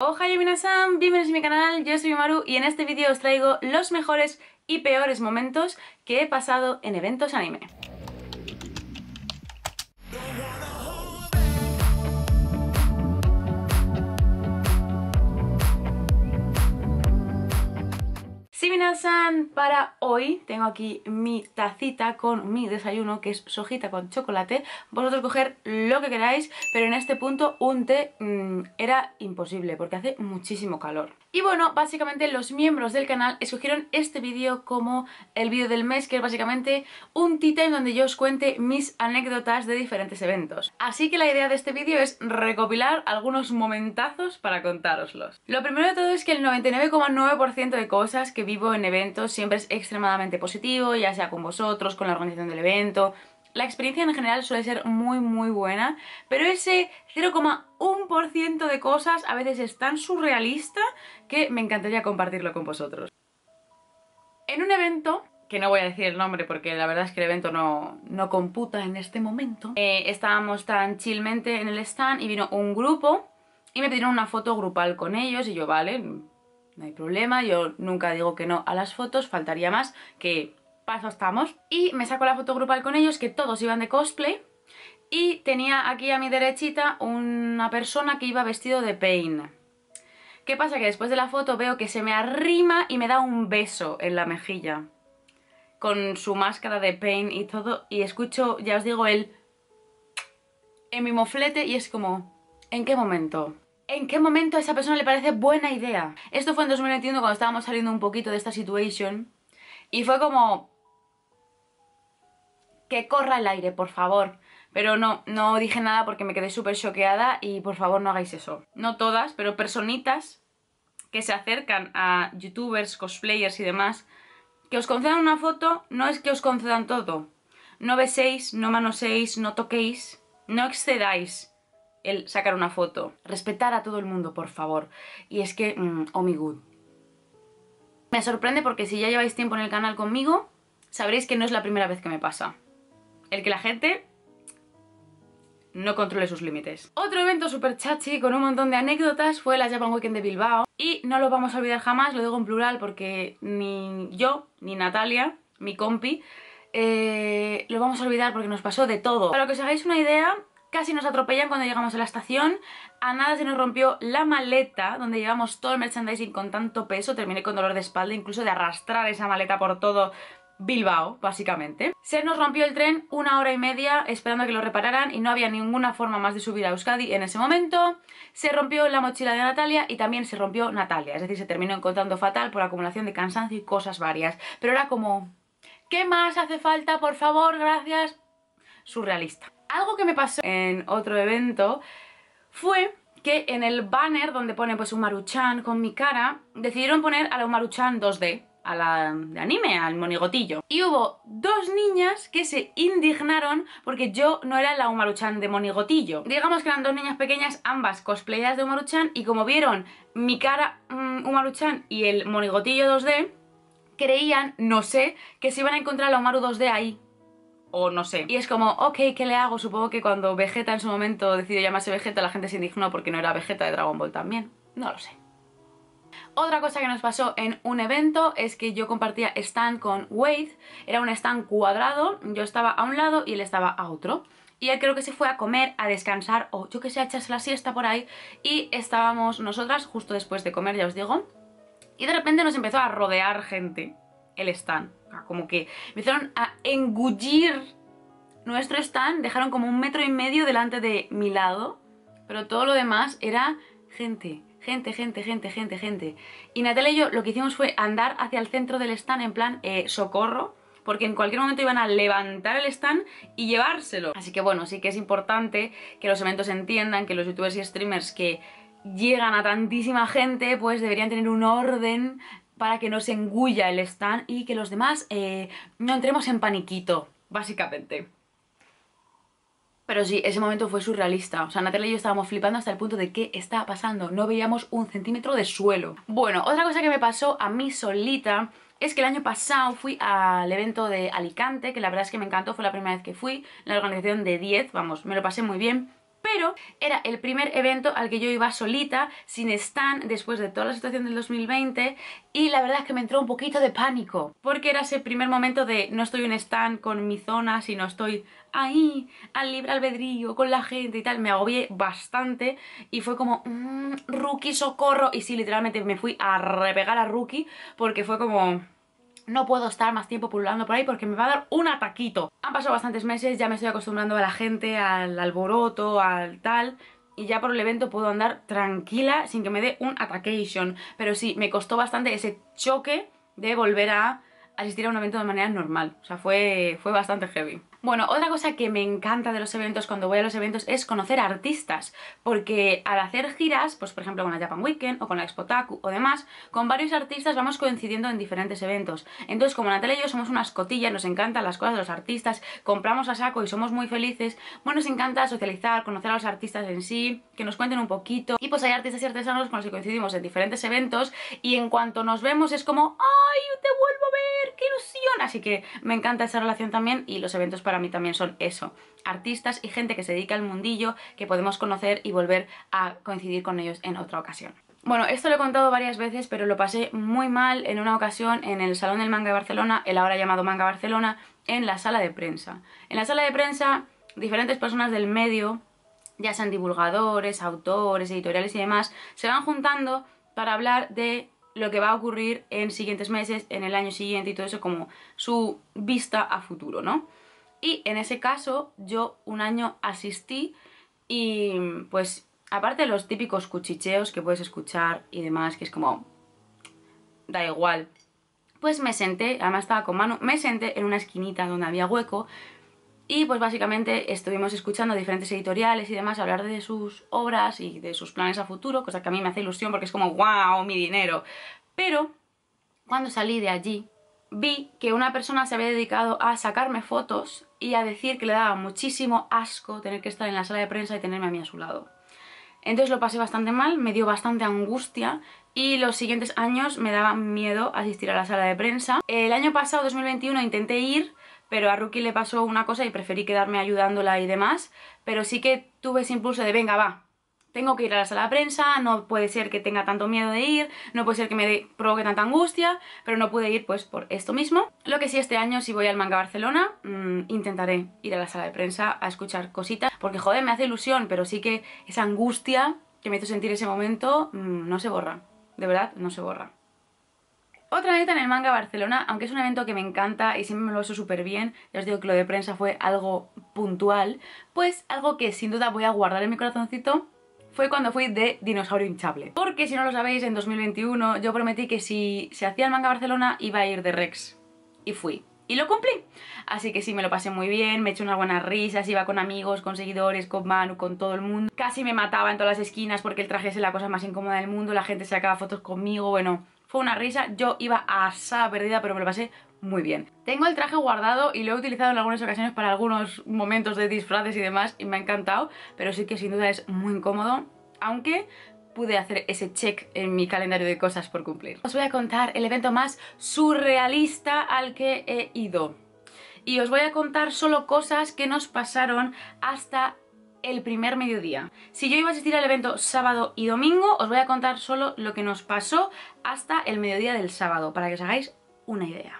Hola oh, minasan, bienvenidos a mi canal, yo soy Maru y en este vídeo os traigo los mejores y peores momentos que he pasado en eventos anime. Sí, para hoy tengo aquí mi tacita con mi desayuno, que es sojita con chocolate. Vosotros coger lo que queráis, pero en este punto un té mm, era imposible, porque hace muchísimo calor. Y bueno, básicamente los miembros del canal escogieron este vídeo como el vídeo del mes, que es básicamente un título en donde yo os cuente mis anécdotas de diferentes eventos. Así que la idea de este vídeo es recopilar algunos momentazos para contároslos. Lo primero de todo es que el 99,9% de cosas que vivo en eventos siempre es extremadamente positivo, ya sea con vosotros, con la organización del evento, la experiencia en general suele ser muy muy buena, pero ese 0,1% de cosas a veces es tan surrealista que me encantaría compartirlo con vosotros. En un evento que no voy a decir el nombre porque la verdad es que el evento no, no computa en este momento. Eh, estábamos tan chillmente en el stand y vino un grupo y me pidieron una foto grupal con ellos y yo, vale, no hay problema, yo nunca digo que no a las fotos, faltaría más que Paso estamos. Y me saco la foto grupal con ellos, que todos iban de cosplay. Y tenía aquí a mi derechita una persona que iba vestido de Pain. ¿Qué pasa? Que después de la foto veo que se me arrima y me da un beso en la mejilla. Con su máscara de Pain y todo. Y escucho, ya os digo, Él En mi moflete y es como... ¿En qué momento? ¿En qué momento a esa persona le parece buena idea? Esto fue en 2021 cuando estábamos saliendo un poquito de esta situación. Y fue como que corra el aire, por favor. Pero no, no dije nada porque me quedé súper choqueada y por favor no hagáis eso. No todas, pero personitas que se acercan a youtubers, cosplayers y demás, que os concedan una foto no es que os concedan todo. No beséis, no manoseéis, no toquéis, no excedáis el sacar una foto. Respetar a todo el mundo, por favor. Y es que, mm, oh my good. Me sorprende porque si ya lleváis tiempo en el canal conmigo, sabréis que no es la primera vez que me pasa el que la gente no controle sus límites. Otro evento súper chachi con un montón de anécdotas fue la Japan Weekend de Bilbao y no lo vamos a olvidar jamás, lo digo en plural porque ni yo, ni Natalia, mi compi, eh, lo vamos a olvidar porque nos pasó de todo. Para que os hagáis una idea, casi nos atropellan cuando llegamos a la estación, a nada se nos rompió la maleta donde llevamos todo el merchandising con tanto peso, terminé con dolor de espalda incluso de arrastrar esa maleta por todo Bilbao, básicamente. Se nos rompió el tren una hora y media esperando que lo repararan y no había ninguna forma más de subir a Euskadi en ese momento. Se rompió la mochila de Natalia y también se rompió Natalia, es decir, se terminó encontrando fatal por acumulación de cansancio y cosas varias. Pero era como, ¿qué más hace falta? Por favor, gracias. Surrealista. Algo que me pasó en otro evento fue que en el banner donde pone pues un Maruchan con mi cara, decidieron poner a la Maruchan 2D, a la de anime, al monigotillo. Y hubo dos niñas que se indignaron porque yo no era la Umaruchan de monigotillo. Digamos que eran dos niñas pequeñas, ambas cosplayadas de Umaruchan, y como vieron mi cara umaru mm, Umaruchan y el monigotillo 2D, creían, no sé, que se iban a encontrar a Umaru 2D ahí o no sé. Y es como, ok, ¿qué le hago? Supongo que cuando Vegeta en su momento decidió llamarse Vegeta, la gente se indignó porque no era Vegeta de Dragon Ball también. No lo sé. Otra cosa que nos pasó en un evento es que yo compartía stand con Wade, era un stand cuadrado, yo estaba a un lado y él estaba a otro. Y él creo que se fue a comer, a descansar o yo que sé, a echarse la siesta por ahí. Y estábamos nosotras justo después de comer, ya os digo. Y de repente nos empezó a rodear gente, el stand. Como que empezaron a engullir nuestro stand, dejaron como un metro y medio delante de mi lado. Pero todo lo demás era gente, gente, gente, gente, gente, gente. Y Natalia y yo lo que hicimos fue andar hacia el centro del stand en plan eh, socorro, porque en cualquier momento iban a levantar el stand y llevárselo. Así que bueno, sí que es importante que los eventos entiendan que los youtubers y streamers que llegan a tantísima gente, pues deberían tener un orden para que no se engulla el stand y que los demás eh, no entremos en paniquito, básicamente. Pero sí, ese momento fue surrealista. O sea, Natalia y yo estábamos flipando hasta el punto de qué estaba pasando. No veíamos un centímetro de suelo. Bueno, otra cosa que me pasó a mí solita es que el año pasado fui al evento de Alicante, que la verdad es que me encantó, fue la primera vez que fui, la organización de 10, vamos, me lo pasé muy bien, pero era el primer evento al que yo iba solita, sin stand, después de toda la situación del 2020 y la verdad es que me entró un poquito de pánico porque era ese primer momento de no estoy en stand con mi zona, sino estoy ahí al libre albedrío con la gente y tal, me agobié bastante y fue como, mmm, rookie socorro y sí, literalmente me fui a repegar a rookie porque fue como... No puedo estar más tiempo pululando por ahí porque me va a dar un ataquito. Han pasado bastantes meses, ya me estoy acostumbrando a la gente, al alboroto, al tal y ya por el evento puedo andar tranquila sin que me dé un attackation. Pero sí, me costó bastante ese choque de volver a asistir a un evento de manera normal. O sea, fue, fue bastante heavy. Bueno, otra cosa que me encanta de los eventos cuando voy a los eventos es conocer artistas, porque al hacer giras, pues por ejemplo con la Japan Weekend o con la Expo Taku o demás, con varios artistas vamos coincidiendo en diferentes eventos. Entonces, como Natalia y yo somos unas cotillas, nos encantan las cosas de los artistas, compramos a saco y somos muy felices, bueno, nos encanta socializar, conocer a los artistas en sí, que nos cuenten un poquito. Y pues hay artistas y artesanos con los que coincidimos en diferentes eventos y en cuanto nos vemos es como ¡Ay, te vuelvo a ver! ¡Qué ilusión! Así que me encanta esa relación también y los eventos para mí también son eso, artistas y gente que se dedica al mundillo que podemos conocer y volver a coincidir con ellos en otra ocasión. Bueno, esto lo he contado varias veces, pero lo pasé muy mal en una ocasión en el Salón del Manga de Barcelona, el ahora llamado Manga Barcelona, en la sala de prensa. En la sala de prensa, diferentes personas del medio, ya sean divulgadores, autores, editoriales y demás, se van juntando para hablar de lo que va a ocurrir en siguientes meses, en el año siguiente y todo eso como su vista a futuro, ¿no? Y en ese caso yo un año asistí y pues aparte de los típicos cuchicheos que puedes escuchar y demás, que es como, da igual. Pues me senté, además estaba con mano, me senté en una esquinita donde había hueco y pues básicamente estuvimos escuchando diferentes editoriales y demás hablar de sus obras y de sus planes a futuro, cosa que a mí me hace ilusión porque es como, wow, mi dinero. Pero cuando salí de allí, vi que una persona se había dedicado a sacarme fotos y a decir que le daba muchísimo asco tener que estar en la sala de prensa y tenerme a mí a su lado. Entonces lo pasé bastante mal, me dio bastante angustia y los siguientes años me daba miedo asistir a la sala de prensa. El año pasado, 2021, intenté ir, pero a Rookie le pasó una cosa y preferí quedarme ayudándola y demás, pero sí que tuve ese impulso de venga, va, tengo que ir a la sala de prensa, no puede ser que tenga tanto miedo de ir, no puede ser que me provoque tanta angustia, pero no pude ir pues por esto mismo. Lo que sí este año si voy al Manga Barcelona, mm, intentaré ir a la sala de prensa a escuchar cositas, porque joder, me hace ilusión, pero sí que esa angustia que me hizo sentir ese momento mm, no se borra, de verdad no se borra. Otra vez en el manga Barcelona, aunque es un evento que me encanta y siempre me lo uso súper bien, ya os digo que lo de prensa fue algo puntual, pues algo que sin duda voy a guardar en mi corazoncito fue cuando fui de Dinosaurio Hinchable. Porque si no lo sabéis, en 2021 yo prometí que si se hacía el manga Barcelona iba a ir de Rex. Y fui. Y lo cumplí. Así que sí, me lo pasé muy bien, me eché unas buenas risas, iba con amigos, con seguidores, con Manu, con todo el mundo. Casi me mataba en todas las esquinas porque el traje es la cosa más incómoda del mundo, la gente sacaba fotos conmigo, bueno, fue una risa. Yo iba a asada perdida, pero me lo pasé muy bien. Tengo el traje guardado y lo he utilizado en algunas ocasiones para algunos momentos de disfraces y demás y me ha encantado, pero sí que sin duda es muy incómodo, aunque pude hacer ese check en mi calendario de cosas por cumplir. Os voy a contar el evento más surrealista al que he ido. Y os voy a contar solo cosas que nos pasaron hasta el primer mediodía. Si yo iba a asistir al evento sábado y domingo, os voy a contar solo lo que nos pasó hasta el mediodía del sábado, para que os hagáis una idea.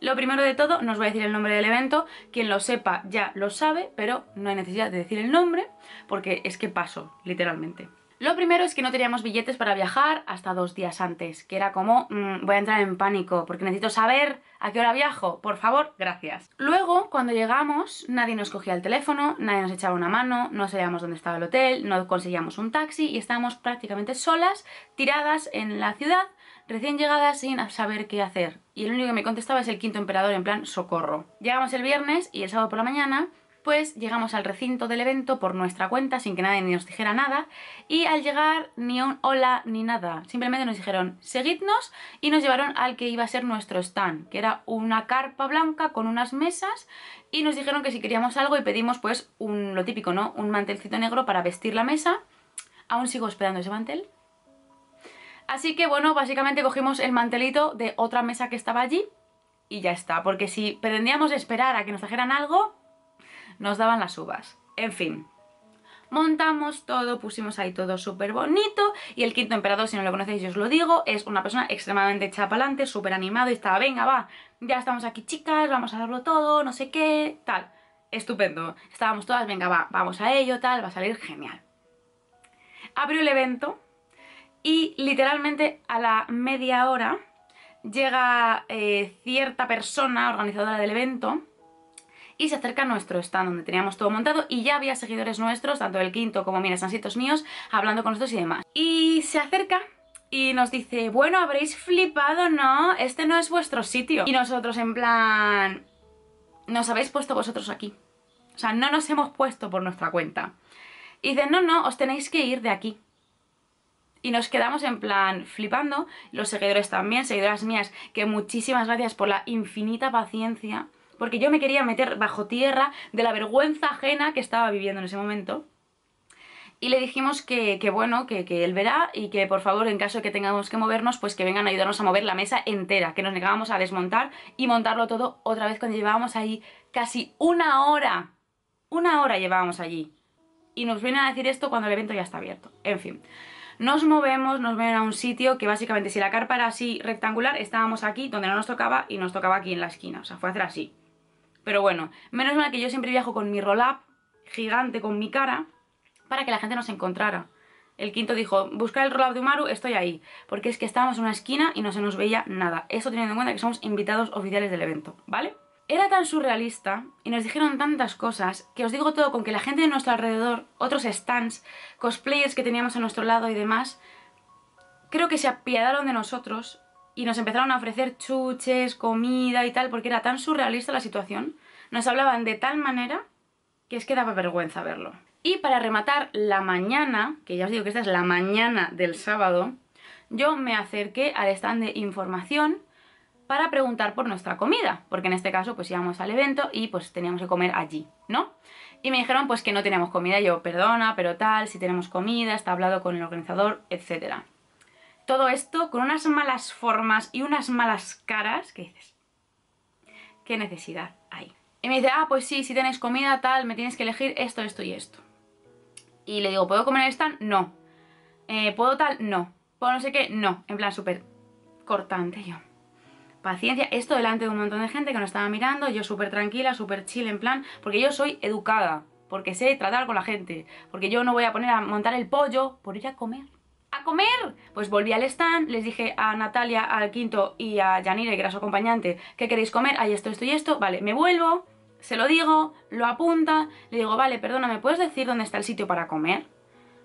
Lo primero de todo, nos os voy a decir el nombre del evento, quien lo sepa ya lo sabe, pero no hay necesidad de decir el nombre, porque es que paso, literalmente. Lo primero es que no teníamos billetes para viajar hasta dos días antes, que era como, mm, voy a entrar en pánico, porque necesito saber a qué hora viajo, por favor, gracias. Luego, cuando llegamos, nadie nos cogía el teléfono, nadie nos echaba una mano, no sabíamos dónde estaba el hotel, no conseguíamos un taxi y estábamos prácticamente solas, tiradas en la ciudad, Recién llegada sin saber qué hacer. Y el único que me contestaba es el quinto emperador, en plan socorro. Llegamos el viernes y el sábado por la mañana pues llegamos al recinto del evento por nuestra cuenta sin que nadie nos dijera nada y al llegar ni un hola ni nada, simplemente nos dijeron seguidnos y nos llevaron al que iba a ser nuestro stand, que era una carpa blanca con unas mesas y nos dijeron que si queríamos algo y pedimos pues un, lo típico, ¿no? Un mantelcito negro para vestir la mesa. Aún sigo esperando ese mantel. Así que bueno, básicamente cogimos el mantelito de otra mesa que estaba allí y ya está, porque si pretendíamos esperar a que nos trajeran algo, nos daban las uvas. En fin, montamos todo, pusimos ahí todo súper bonito y el quinto emperador, si no lo conocéis, yo os lo digo, es una persona extremadamente chapalante, súper animado y estaba, venga, va, ya estamos aquí chicas, vamos a darlo todo, no sé qué, tal. Estupendo, estábamos todas, venga, va, vamos a ello, tal, va a salir genial. Abrió el evento y literalmente a la media hora llega eh, cierta persona organizadora del evento y se acerca a nuestro stand donde teníamos todo montado y ya había seguidores nuestros, tanto del quinto como mira, sansitos míos, hablando con nosotros y demás. Y se acerca y nos dice, bueno, habréis flipado, ¿no? Este no es vuestro sitio. Y nosotros en plan, nos habéis puesto vosotros aquí. O sea, no nos hemos puesto por nuestra cuenta. Y dice: no, no, os tenéis que ir de aquí y nos quedamos en plan flipando, los seguidores también, seguidoras mías, que muchísimas gracias por la infinita paciencia, porque yo me quería meter bajo tierra de la vergüenza ajena que estaba viviendo en ese momento. Y le dijimos que, bueno, que, que, él verá y que por favor, en caso de que tengamos que movernos, pues que vengan a ayudarnos a mover la mesa entera, que nos negábamos a desmontar y montarlo todo otra vez cuando llevábamos ahí casi una hora. Una hora llevábamos allí. Y nos vienen a decir esto cuando el evento ya está abierto. En fin nos movemos, nos ven a un sitio que básicamente si la carpa era así rectangular, estábamos aquí donde no nos tocaba y nos tocaba aquí en la esquina, o sea, fue hacer así. Pero bueno, menos mal que yo siempre viajo con mi roll-up gigante con mi cara para que la gente nos encontrara. El quinto dijo, buscar el roll-up de Umaru, estoy ahí. Porque es que estábamos en una esquina y no se nos veía nada. Eso teniendo en cuenta que somos invitados oficiales del evento, ¿vale? Era tan surrealista y nos dijeron tantas cosas que os digo todo con que la gente de nuestro alrededor, otros stands, cosplayers que teníamos a nuestro lado y demás, creo que se apiadaron de nosotros y nos empezaron a ofrecer chuches, comida y tal, porque era tan surrealista la situación. Nos hablaban de tal manera que es que daba vergüenza verlo. Y para rematar la mañana, que ya os digo que esta es la mañana del sábado, yo me acerqué al stand de información para preguntar por nuestra comida, porque en este caso pues íbamos al evento y pues teníamos que comer allí, ¿no? Y me dijeron pues que no teníamos comida, yo perdona, pero tal, si tenemos comida, está hablado con el organizador, etc. Todo esto con unas malas formas y unas malas caras ¿Qué dices, ¿qué necesidad hay? Y me dice, ah, pues sí, si tenéis comida tal, me tienes que elegir esto, esto y esto. Y le digo, ¿puedo comer esta? No. Eh, ¿Puedo tal? No. ¿Puedo no sé qué? No. En plan, súper cortante yo paciencia, esto delante de un montón de gente que nos estaba mirando, yo súper tranquila, súper chill, en plan, porque yo soy educada, porque sé tratar con la gente, porque yo no voy a poner a montar el pollo por ir a comer. ¡A comer! Pues volví al stand, les dije a Natalia, al quinto y a Yanire, que era su acompañante, ¿qué queréis comer? Hay esto, esto y esto, vale, me vuelvo, se lo digo, lo apunta, le digo, vale, perdona, ¿me puedes decir dónde está el sitio para comer?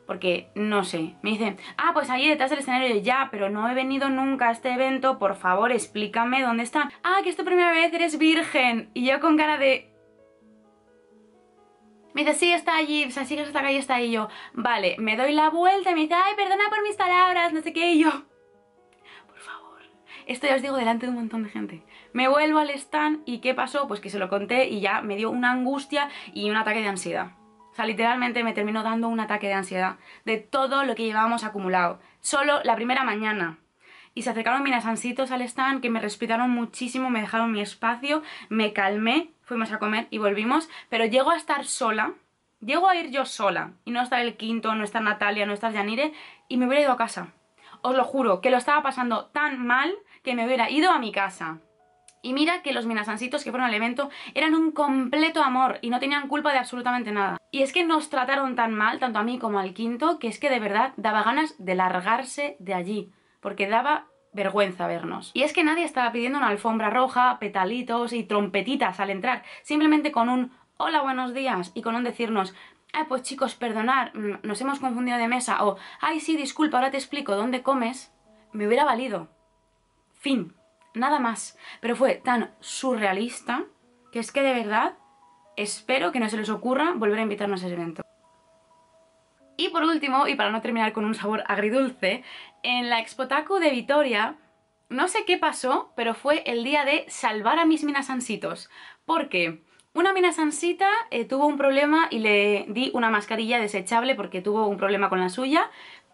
porque no sé, me dice ah, pues ahí detrás del escenario, ya, pero no he venido nunca a este evento, por favor, explícame dónde está Ah, que es tu primera vez, eres virgen. Y yo con cara de... Me dice, sí, está allí, o sea, sí que está está ahí. Y yo, vale, me doy la vuelta y me dice, ay, perdona por mis palabras, no sé qué. Y yo, por favor, esto ya os digo delante de un montón de gente. Me vuelvo al stand y ¿qué pasó? Pues que se lo conté y ya me dio una angustia y un ataque de ansiedad. O sea, literalmente me terminó dando un ataque de ansiedad de todo lo que llevábamos acumulado. Solo la primera mañana. Y se acercaron nasancitos al stand que me respetaron muchísimo, me dejaron mi espacio, me calmé, fuimos a comer y volvimos. Pero llego a estar sola, llego a ir yo sola y no estar el quinto, no estar Natalia, no estar Yanire y me hubiera ido a casa. Os lo juro, que lo estaba pasando tan mal que me hubiera ido a mi casa. Y mira que los minasancitos que fueron al evento eran un completo amor y no tenían culpa de absolutamente nada. Y es que nos trataron tan mal, tanto a mí como al quinto, que es que de verdad daba ganas de largarse de allí. Porque daba vergüenza vernos. Y es que nadie estaba pidiendo una alfombra roja, petalitos y trompetitas al entrar. Simplemente con un hola, buenos días y con un decirnos Ay, ah, pues chicos, perdonar, mm, nos hemos confundido de mesa o ay, sí, disculpa, ahora te explico dónde comes, me hubiera valido. Fin nada más. Pero fue tan surrealista que es que de verdad espero que no se les ocurra volver a invitarnos a ese evento. Y por último, y para no terminar con un sabor agridulce, en la Expotaku de Vitoria, no sé qué pasó, pero fue el día de salvar a mis minasansitos. ¿Por qué? Una mina sansita eh, tuvo un problema y le di una mascarilla desechable porque tuvo un problema con la suya.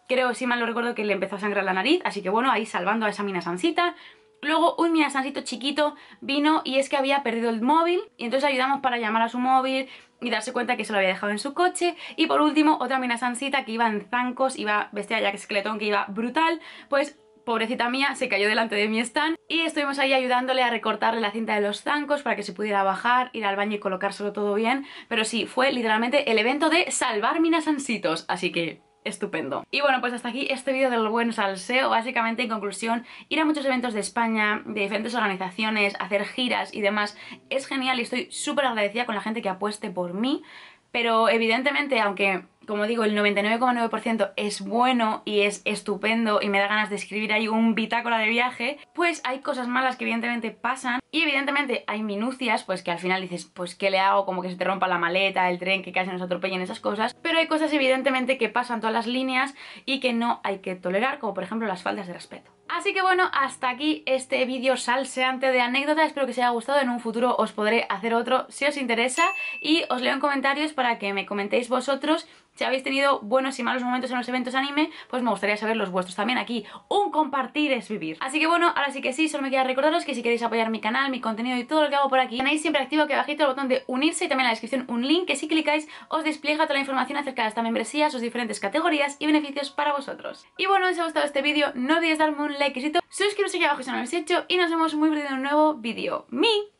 Creo, si mal lo recuerdo, que le empezó a sangrar la nariz, así que bueno, ahí salvando a esa sansita... Luego, un minasansito chiquito vino y es que había perdido el móvil y entonces ayudamos para llamar a su móvil y darse cuenta que se lo había dejado en su coche. Y por último, otra minasansita que iba en zancos, iba vestida ya que esqueletón, que iba brutal, pues pobrecita mía, se cayó delante de mi stand y estuvimos ahí ayudándole a recortarle la cinta de los zancos para que se pudiera bajar, ir al baño y colocárselo todo bien, pero sí, fue literalmente el evento de salvar minasansitos, así que estupendo. Y bueno, pues hasta aquí este vídeo del buen salseo. Básicamente, en conclusión, ir a muchos eventos de España, de diferentes organizaciones, hacer giras y demás, es genial y estoy súper agradecida con la gente que apueste por mí. Pero evidentemente, aunque como digo, el 99,9% es bueno y es estupendo y me da ganas de escribir ahí un bitácora de viaje, pues hay cosas malas que evidentemente pasan y evidentemente hay minucias, pues que al final dices, pues ¿qué le hago? Como que se te rompa la maleta, el tren, que casi nos atropellen esas cosas, pero hay cosas evidentemente que pasan todas las líneas y que no hay que tolerar, como por ejemplo las faltas de respeto. Así que bueno, hasta aquí este vídeo salseante de anécdotas, espero que os haya gustado, en un futuro os podré hacer otro si os interesa y os leo en comentarios para que me comentéis vosotros si habéis tenido buenos y malos momentos en los eventos anime, pues me gustaría saber los vuestros también aquí. Un compartir es vivir. Así que bueno, ahora sí que sí, solo me queda recordaros que si queréis apoyar mi canal, mi contenido y todo lo que hago por aquí, tenéis siempre activo que abajito el botón de unirse y también en la descripción un link que si clicáis os despliega toda la información acerca de esta membresía, sus diferentes categorías y beneficios para vosotros. Y bueno, si os ha gustado este vídeo, no olvidéis darme un likecito, suscribiros aquí abajo si no lo habéis hecho y nos vemos muy pronto en un nuevo vídeo. ¡Mi!